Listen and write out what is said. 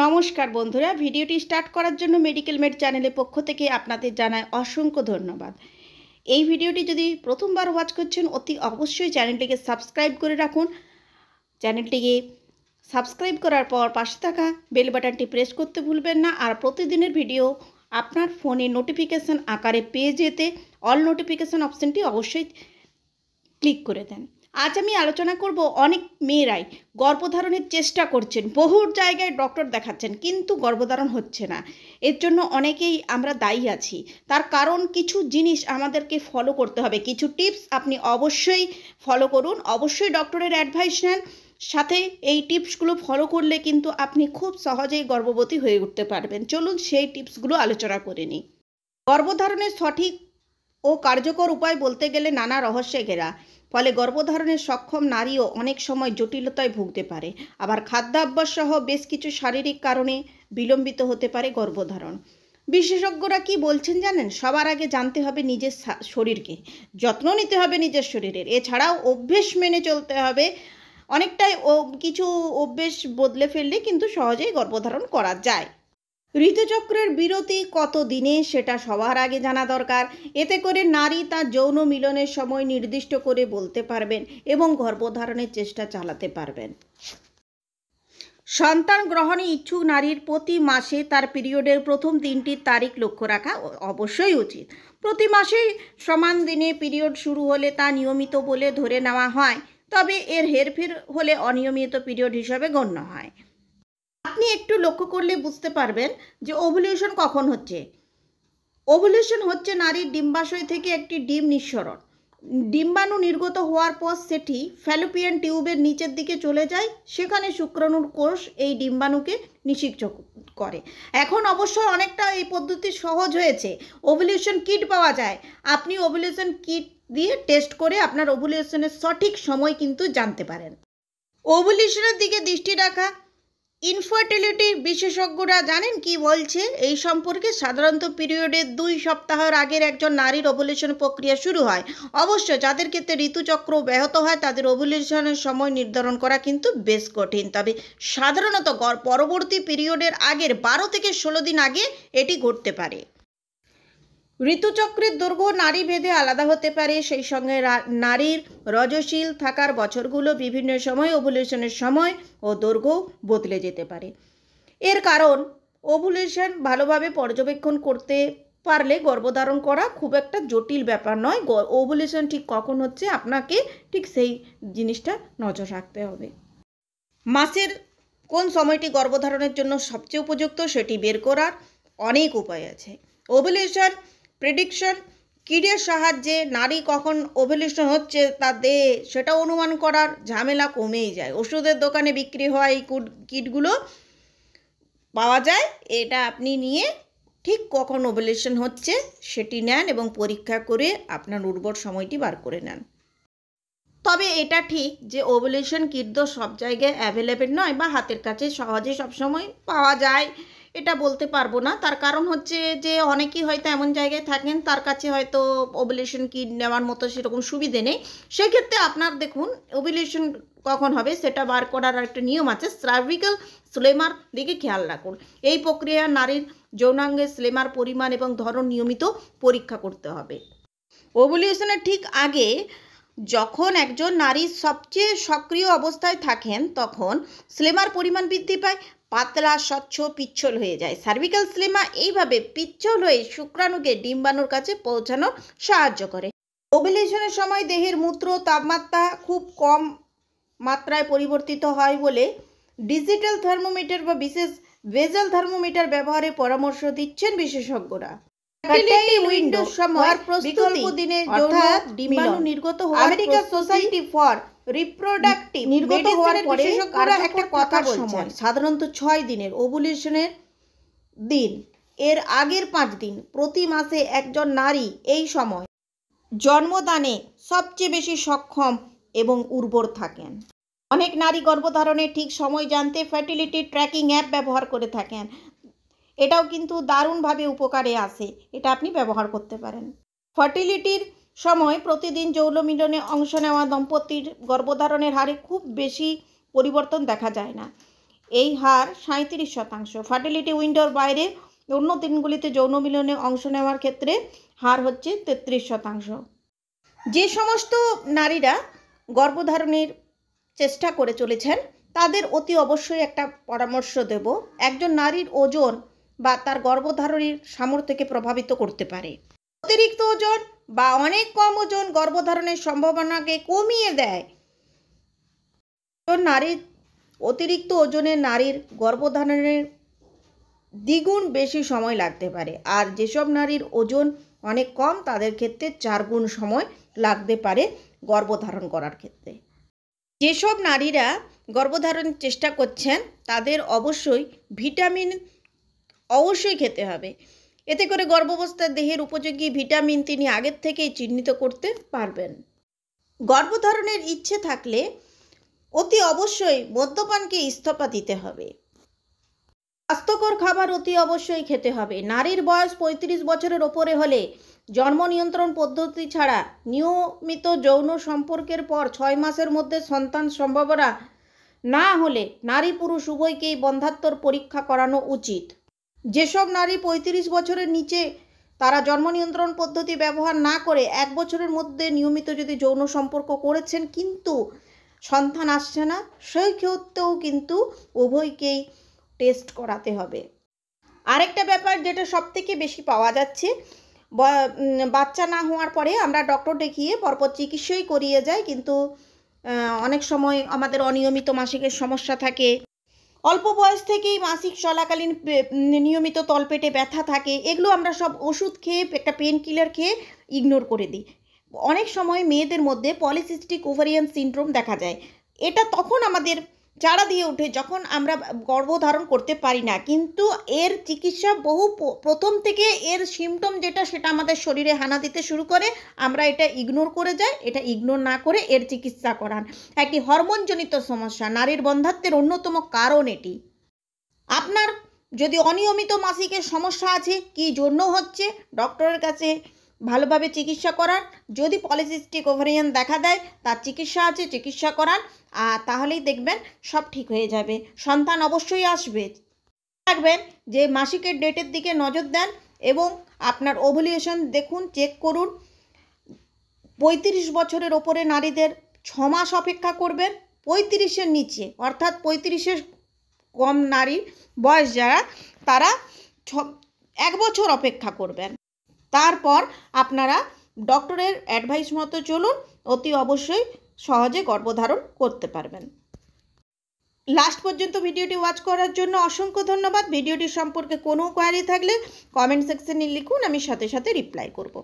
নমস্কার বন্ধুরা ভিডিওটি স্টার্ট করার জন্য মেডিকেল মেড চ্যানেলের পক্ষ থেকে আপনাদের জানায় অসংখ্য ধন্যবাদ এই ভিডিওটি যদি প্রথমবার ওয়াচ করছেন অতি অবশ্যই চ্যানেলটিকে সাবস্ক্রাইব করে রাখুন চ্যানেলটিকে সাবস্ক্রাইব করার পর পাশে থাকা বেল বাটনটি প্রেস করতে ভুলবেন না আর প্রতিদিনের ভিডিও আপনার ফোনে নোটিফিকেশান আকারে পেয়ে যেতে অল নোটিফিকেশান অপশানটি অবশ্যই ক্লিক করে দেন আজ আমি আলোচনা করব অনেক মেয়েরাই গর্ভধারণের চেষ্টা করছেন বহু জায়গায় ডক্টর দেখাচ্ছেন কিন্তু গর্ভধারণ হচ্ছে না এর জন্য অনেকেই আমরা দায়ী আছি তার কারণ কিছু জিনিস আমাদেরকে ফলো করতে হবে কিছু টিপস আপনি অবশ্যই ফলো করুন অবশ্যই ডক্টরের অ্যাডভাইস নেন সাথে এই টিপসগুলো ফলো করলে কিন্তু আপনি খুব সহজেই গর্ভবতী হয়ে উঠতে পারবেন চলুন সেই টিপসগুলো আলোচনা করে নিই গর্ভধারণের সঠিক ও কার্যকর উপায় বলতে গেলে নানা রহস্যে ঘেরা ফলে গর্ভধারণের সক্ষম নারীও অনেক সময় জটিলতায় ভুগতে পারে আবার খাদ্যাভ্যাস সহ বেশ কিছু শারীরিক কারণে বিলম্বিত হতে পারে গর্ভধারণ বিশেষজ্ঞরা কি বলছেন জানেন সবার আগে জানতে হবে নিজের শরীরকে যত্ন নিতে হবে নিজের শরীরের এছাড়াও অভ্যেস মেনে চলতে হবে অনেকটাই কিছু অভ্যেস বদলে ফেললে কিন্তু সহজেই গর্ভধারণ করা যায় ঋতুচক্রের বিরতি কত দিনে সেটা সবার আগে জানা দরকার এতে করে নারী তার যৌন মিলনের সময় নির্দিষ্ট করে বলতে পারবেন এবং গর্ভধারণের চেষ্টা চালাতে পারবেন সন্তান গ্রহণে ইচ্ছুক নারীর প্রতি মাসে তার পিরিয়ডের প্রথম তিনটির তারিখ লক্ষ্য রাখা অবশ্যই উচিত প্রতি মাসে সমান দিনে পিরিয়ড শুরু হলে তা নিয়মিত বলে ধরে নেওয়া হয় তবে এর হেরফের হলে অনিয়মিত পিরিয়ড হিসাবে গণ্য হয় আপনি একটু লক্ষ্য করলে বুঝতে পারবেন যে ওভুলিউশন কখন হচ্ছে ওভুলিউশন হচ্ছে নারীর ডিম্বাশয় থেকে একটি ডিম নিঃসরণ ডিম্বাণু নির্গত হওয়ার পর সেটি ফ্যালোপিয়ান টিউবের নিচের দিকে চলে যায় সেখানে শুক্রাণুর কোষ এই ডিম্বাণুকে নিষিদ্ধ করে এখন অবশ্য অনেকটা এই পদ্ধতি সহজ হয়েছে ওভুলিউশন কিট পাওয়া যায় আপনি ওভুলিউশন কিট দিয়ে টেস্ট করে আপনার ওভুলিউশনের সঠিক সময় কিন্তু জানতে পারেন ওভুলিউশনের দিকে দৃষ্টি রাখা ইনফার্টিলিটি বিশেষজ্ঞরা জানেন কি বলছে এই সম্পর্কে সাধারণত পিরিয়ডের দুই সপ্তাহের আগের একজন নারীর ওভুলেশন প্রক্রিয়া শুরু হয় অবশ্য যাদের ক্ষেত্রে ঋতুচক্র ব্যাহত হয় তাদের ওভুলেশনের সময় নির্ধারণ করা কিন্তু বেশ কঠিন তবে সাধারণত পরবর্তী পিরিয়ডের আগের বারো থেকে ষোলো দিন আগে এটি ঘটতে পারে ঋতুচক্রের দুর্গ নারী ভেদে আলাদা হতে পারে সেই সঙ্গে নারীর রজশীল থাকার বছরগুলো বিভিন্ন সময় ওভুলেশনের সময় ও দুর্গ বদলে যেতে পারে এর কারণ ওভুলেশন ভালোভাবে পর্যবেক্ষণ করতে পারলে গর্ভধারণ করা খুব একটা জটিল ব্যাপার নয় ওভুলেশন ঠিক কখন হচ্ছে আপনাকে ঠিক সেই জিনিসটা নজর রাখতে হবে মাসের কোন সময়টি গর্ভধারণের জন্য সবচেয়ে উপযুক্ত সেটি বের করার অনেক উপায় আছে ওভুলেশন প্রেডিকশন কীটের সাহায্যে নারী কখন ওভেলিশন হচ্ছে তা দে সেটা অনুমান করার ঝামেলা কমেই যায় ওষুধের দোকানে বিক্রি হয় এই কিটগুলো পাওয়া যায় এটা আপনি নিয়ে ঠিক কখন ওভেলেশন হচ্ছে সেটি নেন এবং পরীক্ষা করে আপনার উর্বর সময়টি বার করে নেন তবে এটা ঠিক যে ওভেলেশন কিট সব জায়গায় অ্যাভেলেবেল নয় বা হাতের কাছে সহজে সবসময় পাওয়া যায় এটা বলতে পারবো না তার কারণ হচ্ছে যে অনেকেই হয়তো এমন জায়গায় থাকেন তার কাছে হয়তো ওভুলেশন কিট নেওয়ার মতো সেরকম সুবিধে নেই সেক্ষেত্রে আপনার দেখুন ওভুলেশন কখন হবে সেটা বার করার একটা নিয়ম আছে সার্ভিক্যাল স্লেমার দিকে খেয়াল রাখুন এই প্রক্রিয়া নারীর যৌনাঙ্গের স্লেমার পরিমাণ এবং ধরন নিয়মিত পরীক্ষা করতে হবে ওভুলিউশনের ঠিক আগে যখন একজন নারী সবচেয়ে সক্রিয় অবস্থায় থাকেন তখন স্লেমার পরিমাণ বৃদ্ধি পায় পাতলা স্বচ্ছ পিচ্ছল হয়ে যায় সার্ভিক্যাল স্লিমা এইভাবে পিচ্ছল হয়ে শুক্রাণুকে ডিম্বাণুর কাছে পৌঁছানো সাহায্য করে ওবিলেশনের সময় দেহের মূত্র তাপমাত্রা খুব কম মাত্রায় পরিবর্তিত হয় বলে ডিজিটাল থার্মোমিটার বা বিশেষ ভেজাল থার্মোমিটার ব্যবহারে পরামর্শ দিচ্ছেন বিশেষজ্ঞরা উইন্ডোজ সময় প্রস্তুতি দিনে ডিম্বাণু নির্গত আমেরিকা সোসাইটি ফর রিপ্রোডাক্টিভ নির্গত হওয়ার পরে একটা কথা সময় সাধারণত ছয় দিনের ওভুলেশনের দিন এর আগের পাঁচ দিন প্রতি মাসে একজন নারী এই সময় জন্মদানে সবচেয়ে বেশি সক্ষম এবং উর্বর থাকেন অনেক নারী গর্ভধারণের ঠিক সময় জানতে ফার্টিলিটি ট্র্যাকিং অ্যাপ ব্যবহার করে থাকেন এটাও কিন্তু দারুণভাবে উপকারে আসে এটা আপনি ব্যবহার করতে পারেন ফার্টিলিটির সময় প্রতিদিন যৌন মিলনে অংশ নেওয়া দম্পতির গর্ভধারণের হারে খুব বেশি পরিবর্তন দেখা যায় না এই হার সাঁত্রিশ শতাংশ ফার্টিলিটি উইন্ডোর বাইরে অন্য দিনগুলিতে যৌন মিলনে অংশ নেওয়ার ক্ষেত্রে হার হচ্ছে তেত্রিশ শতাংশ যে সমস্ত নারীরা গর্ভধারণের চেষ্টা করে চলেছেন তাদের অতি অবশ্যই একটা পরামর্শ দেব একজন নারীর ওজন বা তার গর্ভধারণের সামর্থ্যকে প্রভাবিত করতে পারে অতিরিক্ত ওজন বা অনেক কম ওজন গর্ভধারণের সম্ভাবনাকে কমিয়ে দেয় নারীর অতিরিক্ত ওজনে নারীর গর্ভধারণের দ্বিগুণ বেশি সময় লাগতে পারে আর যেসব নারীর ওজন অনেক কম তাদের ক্ষেত্রে চারগুণ সময় লাগতে পারে গর্ভধারণ করার ক্ষেত্রে যেসব নারীরা গর্ভধারণের চেষ্টা করছেন তাদের অবশ্যই ভিটামিন অবশ্যই খেতে হবে এতে করে গর্ভাবস্থার দেহের উপযোগী ভিটামিন তিনি আগের থেকেই চিহ্নিত করতে পারবেন গর্ভধারণের ইচ্ছে থাকলে অতি অবশ্যই মদ্যপানকে ইস্তফা দিতে হবে স্বাস্থ্যকর খাবার অতি অবশ্যই খেতে হবে নারীর বয়স ৩৫ বছরের ওপরে হলে জন্ম নিয়ন্ত্রণ পদ্ধতি ছাড়া নিয়মিত যৌন সম্পর্কের পর ছয় মাসের মধ্যে সন্তান সম্ভাবনা না হলে নারী পুরুষ উভয়কেই বন্ধাত্মর পরীক্ষা করানো উচিত যেসব নারী পঁয়ত্রিশ বছরের নিচে তারা জন্ম নিয়ন্ত্রণ পদ্ধতি ব্যবহার না করে এক বছরের মধ্যে নিয়মিত যদি যৌন সম্পর্ক করেছেন কিন্তু সন্তান আসছে না সেই ক্ষেত্রেও কিন্তু উভয়কেই টেস্ট করাতে হবে আরেকটা ব্যাপার যেটা সব থেকে বেশি পাওয়া যাচ্ছে বাচ্চা না হওয়ার পরে আমরা ডক্টর দেখিয়ে পরপর চিকিৎসাই করিয়ে যাই কিন্তু অনেক সময় আমাদের অনিয়মিত মাসিকের সমস্যা থাকে অল্প বয়স থেকেই মাসিক চলাকালীন নিয়মিত তলপেটে ব্যথা থাকে এগুলো আমরা সব ওষুধ খেয়ে একটা পেন কিলার খেয়ে ইগনোর করে দিই অনেক সময় মেয়েদের মধ্যে পলিসিস্টিক ওভারিয়ান সিনড্রোম দেখা যায় এটা তখন আমাদের চারা দিয়ে উঠে যখন আমরা গর্ভধারণ করতে পারি না কিন্তু এর চিকিৎসা বহু প্রথম থেকে এর সিমটম যেটা সেটা আমাদের শরীরে হানা দিতে শুরু করে আমরা এটা ইগনোর করে যাই এটা ইগনোর না করে এর চিকিৎসা করান একটি হরমোনজনিত সমস্যা নারীর বন্ধাত্বের অন্যতম কারণ এটি আপনার যদি অনিয়মিত মাসিকের সমস্যা আছে কি জন্য হচ্ছে ডক্টরের কাছে ভালোভাবে চিকিৎসা করান যদি পলিসিস্টিক ওভারিয়ান দেখা দেয় তার চিকিৎসা আছে চিকিৎসা করান আর তাহলেই দেখবেন সব ঠিক হয়ে যাবে সন্তান অবশ্যই আসবে রাখবেন যে মাসিকের ডেটের দিকে নজর দেন এবং আপনার ওভুলিয়েশন দেখুন চেক করুন পঁয়ত্রিশ বছরের ওপরে নারীদের ছ মাস অপেক্ষা করবেন পঁয়ত্রিশের নিচে অর্থাৎ পঁয়ত্রিশের কম নারী বয়স যারা তারা ছ এক বছর অপেক্ষা করবেন তারপর আপনারা ডক্টরের অ্যাডভাইস মতো চলুন অতি অবশ্যই সহজে গর্ভধারণ করতে পারবেন লাস্ট পর্যন্ত ভিডিওটি ওয়াচ করার জন্য অসংখ্য ধন্যবাদ ভিডিওটি সম্পর্কে কোনো কোয়ারি থাকলে কমেন্ট সেকশনে লিখুন আমি সাথে সাথে রিপ্লাই করব